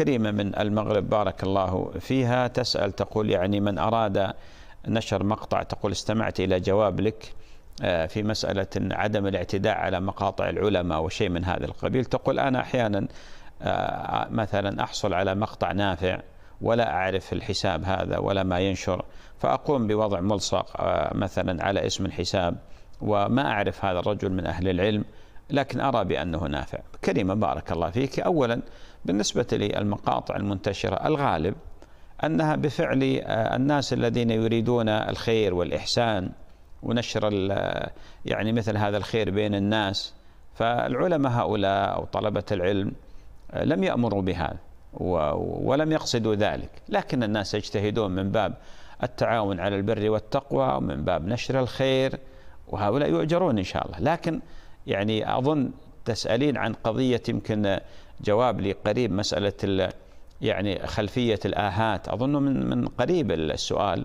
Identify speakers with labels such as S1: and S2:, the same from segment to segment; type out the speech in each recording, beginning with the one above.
S1: كريمة من المغرب بارك الله فيها تسأل تقول يعني من أراد نشر مقطع تقول استمعت إلى جواب لك آه، في مسألة عدم الاعتداء على مقاطع العلماء وشيء من هذا القبيل تقول أنا أحيانا آه، مثلا أحصل على مقطع نافع ولا أعرف الحساب هذا ولا ما ينشر فأقوم بوضع ملصق آه، مثلا على اسم الحساب وما أعرف هذا الرجل من أهل العلم لكن أرى بأنه نافع كلمة بارك الله فيك أولا بالنسبة للمقاطع المنتشرة الغالب أنها بفعل آه، الناس الذين يريدون الخير والإحسان ونشر آه، يعني مثل هذا الخير بين الناس فالعلماء هؤلاء أو طلبة العلم آه، لم يأمروا بهذا ولم يقصدوا ذلك لكن الناس يجتهدون من باب التعاون على البر والتقوى ومن باب نشر الخير وهؤلاء يؤجرون إن شاء الله لكن يعني أظن تسألين عن قضية يمكن جواب لي قريب مسألة يعني خلفية الآهات أظن من من قريب السؤال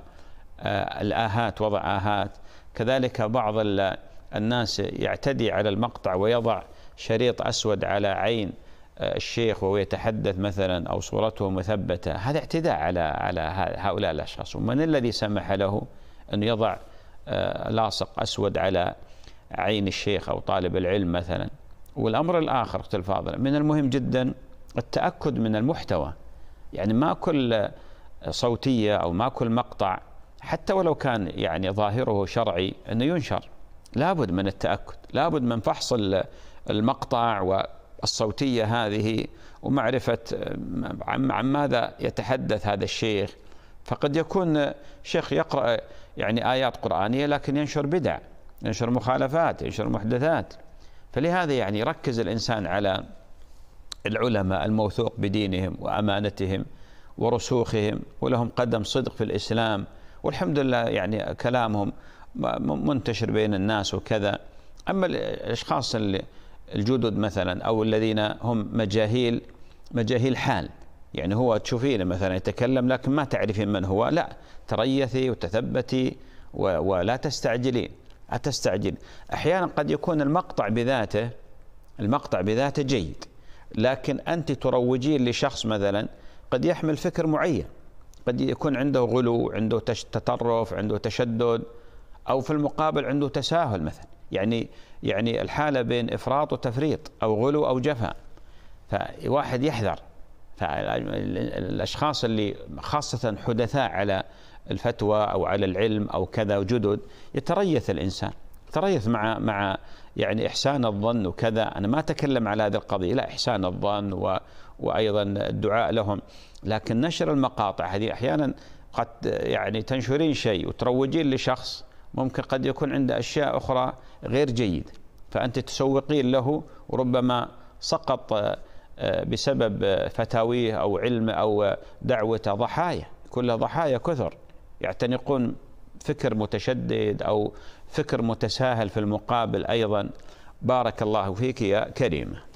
S1: آه، الآهات وضع آهات كذلك بعض الناس يعتدي على المقطع ويضع شريط أسود على عين آه، الشيخ وهو يتحدث مثلا أو صورته مثبتة هذا اعتداء على على هؤلاء الأشخاص ومن الذي سمح له أن يضع آه، لاصق أسود على عين الشيخ أو طالب العلم مثلا والأمر الآخر أخت الفاضلة من المهم جدا التأكد من المحتوى يعني ما كل صوتية أو ما كل مقطع حتى ولو كان يعني ظاهره شرعي أنه ينشر لابد من التأكد لابد من فحص المقطع والصوتية هذه ومعرفة عن ماذا يتحدث هذا الشيخ فقد يكون شيخ يقرأ يعني آيات قرآنية لكن ينشر بدع ينشر مخالفات ينشر محدثات فلهذا يعني ركز الإنسان على العلماء الموثوق بدينهم وأمانتهم ورسوخهم ولهم قدم صدق في الإسلام والحمد لله يعني كلامهم منتشر بين الناس وكذا أما الأشخاص الجدد مثلا أو الذين هم مجاهيل مجاهيل حال يعني هو تشوفينه مثلا يتكلم لكن ما تعرفين من هو لا تريثي وتثبتي ولا تستعجلين أتستعجل أحيانا قد يكون المقطع بذاته المقطع بذاته جيد لكن أنت تروجين لشخص مثلا قد يحمل فكر معين قد يكون عنده غلو عنده تطرف عنده تشدد أو في المقابل عنده تساهل مثلا يعني يعني الحالة بين إفراط وتفريط أو غلو أو جفاء فواحد يحذر فالاشخاص اللي خاصه حدثاء على الفتوى او على العلم او كذا جدد يتريث الانسان يتريث مع مع يعني احسان الظن وكذا انا ما اتكلم على هذه القضيه لا احسان الظن و وايضا الدعاء لهم لكن نشر المقاطع هذه احيانا قد يعني تنشرين شيء وتروجين لشخص ممكن قد يكون عنده اشياء اخرى غير جيده فانت تسوقين له وربما سقط آه، بسبب فتاويه او علمه او دعوته ضحايا كلها ضحايا كثر يعتنقون فكر متشدد او فكر متساهل في المقابل ايضا بارك الله فيك يا كريمه